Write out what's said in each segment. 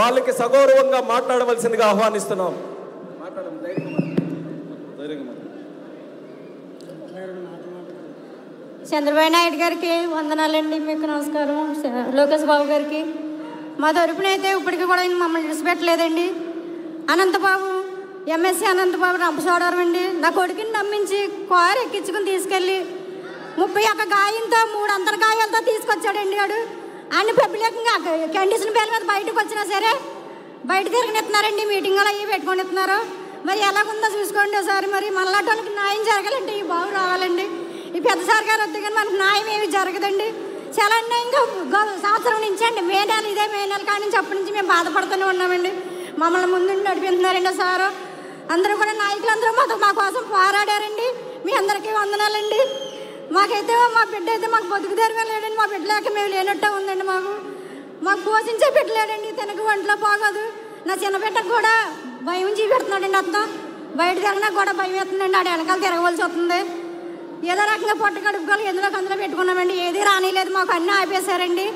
వాళ్ళకి సగౌరవంగా మాట్లాడవలసిందిగా ఆహ్వానిస్తున్నాం చంద్రబాబు నాయుడు గారికి వందనాలండి మీకు నమస్కారం లోకేష్ బాబు గారికి మా తరపున అయితే ఇప్పటికీ కూడా మమ్మల్ని విడిచిపెట్టలేదండి అనంతబాబు ఎంఎస్సి అనంతబాబు రంపసోడవరం అండి నా కొడుకుని నమ్మించి కారు ఎక్కించుకుని తీసుకెళ్ళి ముప్పై ఒక్క గాయంతో మూడు అంతర్గాయాలతో తీసుకొచ్చాడండి వాడు అని పబ్లిక్గా కండిషన్ పేరు మీద బయటకు వచ్చినా సరే బయట తిరగనిస్తున్నారండి మీటింగ్లో అవి పెట్టుకొని ఇస్తున్నారు మరి ఎలాగుందో చూసుకోండి ఒకసారి మరి మళ్ళాటోళ్ళకి న్యాయం జరగాలంటే ఈ బాబు రావాలండి ఈ పెద్ద సర్కారు వద్దు కానీ మనకు న్యాయం ఏమి జరగదండి చాలా అన్యాయంగా సంవత్సరం నుంచి అండి మే నెల ఇదే మే నెల కాడి నుంచి అప్పటి నుంచి మేము బాధపడుతూనే ఉన్నామండి మమ్మల్ని ముందు నడిపిస్తున్నారండి సారు అందరూ కూడా నాయకులందరూ మాతో మా కోసం పోరాడారండి మీ అందరికీ వందనాలండి మాకైతే మా బిడ్డ అయితే మాకు బతుకుదేరుగా లేడండి మా బిడ్డ లేక మేము లేనట్టే ఉందండి మాకు మాకు పోషించే బిడ్డ తనకు ఒంట్లో పోగదు నా చిన్న బిడ్డకు కూడా భయం చూపెడుతున్నాడండి అత్త బయట తిరగడానికి కూడా భయం వేస్తుందండి ఆడ వెనకాల తిరగవలసి వస్తుంది ఏదో రకంగా పొట్ట కడుపుకోవాలి ఎందులో కందులో పెట్టుకున్నామండి ఏది రానిలేదు మాకు అన్నీ ఆపేశారండి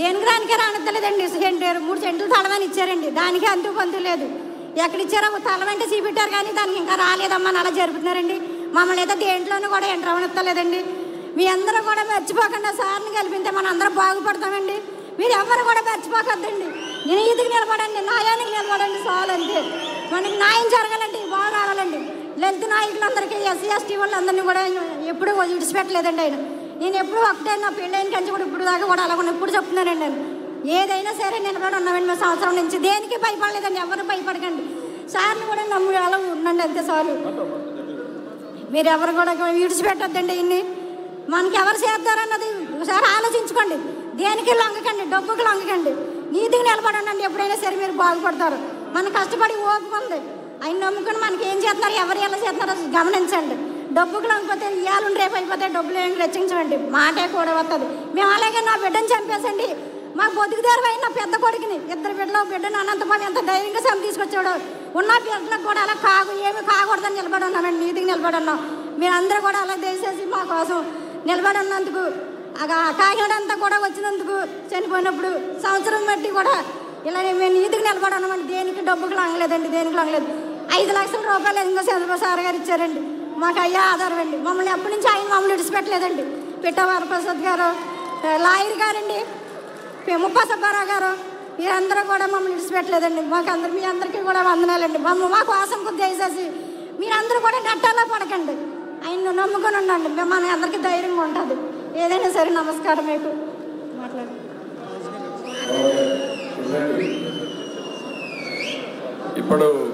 దేనికి రానికే రానిద్దలేదండి సెంటు మూడు సెంట్లు తలవని ఇచ్చారండి దానికి అంతు పొంతు లేదు ఎక్కడిచ్చారో తలవంటే చూపెట్టారు కానీ దానికి ఇంకా రాలేదమ్మా అలా జరుపుతున్నారండి మమ్మల్ని అయితే దేంట్లోనూ కూడా ఎంటర్ అవనిస్తలేదండి మీ అందరూ కూడా మర్చిపోకుండా సార్ని కలిపితే మనం అందరం బాగుపడతామండి మీరు ఎవరు కూడా మర్చిపోకద్దండి నేను ఇదికి నిలబడండి న్యాయానికి నిలబడండి చాలండి మనకి న్యాయం జరగాలండి బాగా రావాలండి లలిత నాయకులందరికీ ఎస్సీ ఎస్టీ వాళ్ళందరినీ కూడా ఎప్పుడూ విడిచిపెట్టలేదండి ఆయన నేను ఎప్పుడు ఒకటే నా పెళ్ళైన కంచి కూడా ఇప్పుడు దాకా కూడా అలాగ ఇప్పుడు చెప్తున్నానండి నేను ఏదైనా సరే నిలబడి ఉన్నామండి మా సంవత్సరం నుంచి దేనికి భయపడలేదండి ఎవరు భయపడకండి సార్ని కూడా నమ్ము అలా ఉండండి అంతే సారు మీరు ఎవరు కూడా విడిచిపెట్టద్దండి ఇన్ని మనకి ఎవరు చేద్దారన్నది ఒకసారి ఆలోచించుకోండి దేనికి లొంగకండి డబ్బుకి లొంగకండి నీతికి నిలబడండి ఎప్పుడైనా సరే మీరు బాగుపడతారు మనం కష్టపడి ఓపిక ఉంది ఆయన నమ్ముకుని మనకి ఏం చేస్తున్నారు ఎవరు ఎలా చేస్తున్నారో గమనించండి డబ్బుకి లొంగిపోతే ఇవాళ రేపు అయిపోతే డబ్బులు ఏం రెచ్చించండి మాటే కూడా వస్తుంది మేము అలాగే నా బిడ్డను చంపేసండి మా బొతుకుదారు అయిన పెద్ద కొడుకుని ఇద్దరు బిడ్డలు బిడ్డను అనంతమంది ఎంత ధైర్యంగా చంపి తీసుకొచ్చాడు ఉన్న పిల్లలకు కూడా అలా కాగు ఏమి కాకూడదని నిలబడి ఉన్నామండి నీతికి నిలబడి ఉన్నాం మీరందరూ కూడా అలా దయచేసి మా కోసం నిలబడి ఉన్నందుకు కాకినాడ అంతా కూడా వచ్చినందుకు చనిపోయినప్పుడు సంవత్సరం బట్టి కూడా ఇలా మేము నీతికి నిలబడి ఉన్నామండి దేనికి డబ్బుకు లాగలేదండి దేనికి లాగలేదు ఐదు లక్షల రూపాయలు ఇంకో చంద్రబాబు సార్ గారు ఇచ్చారండి మాకు అయ్యా ఆధారం అండి మమ్మల్ని ఎప్పటి నుంచి ఆయన మమ్మల్ని విడిచిపెట్టలేదండి ప్రసాద్ గారు లాయర్ గారండి ముప్పా సుబ్బారావు గారు మీరందరూ కూడా మమ్మల్ని విడిచిపెట్టలేదండి మాకు అందరు మీ అందరికీ కూడా వందనాలండి మమ్మ మా కోసం కొద్ది దయచేసి మీరందరూ కూడా నట్టాలా పడకండి ఆయన నమ్ముకొని ఉండండి మిమ్మల్ని అందరికీ ధైర్యంగా ఉంటుంది ఏదైనా సరే నమస్కారం మీకు మాట్లాడండి ఇప్పుడు